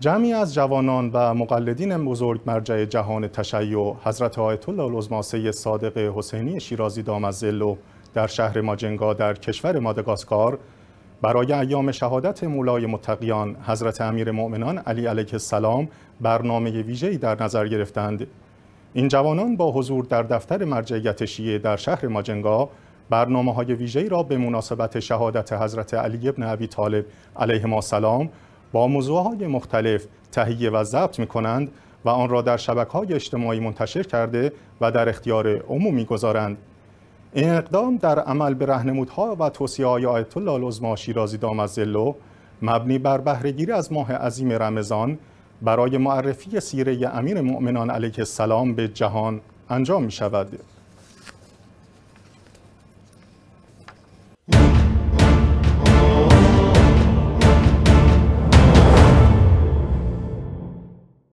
جمعی از جوانان و مقلدین بزرگ مرجع جهان تشیع حضرت آیت الله العظما صادق حسینی شیرازی دامزلو در شهر ماجنگا در کشور مادگاسکار برای ایام شهادت مولای متقیان حضرت امیر مؤمنان علی علیه السلام برنامه ویژه‌ای در نظر گرفتند این جوانان با حضور در دفتر مرجعیت شیعه در شهر ماجنگا برنامه های ویژه‌ای را به مناسبت شهادت حضرت علی ابن ابی طالب علیه ما سلام با موضوعهای مختلف تهیه و ضبط می کنند و آن را در شبکه های اجتماعی منتشر کرده و در اختیار عمومی گذارند. این اقدام در عمل به رهنمودها و توصیه های آیت الله العظما شیرازی زلو مبنی بر بهرهگیری از ماه عظیم رمضان برای معرفی سیره امیر مؤمنان علیه السلام به جهان انجام می شود.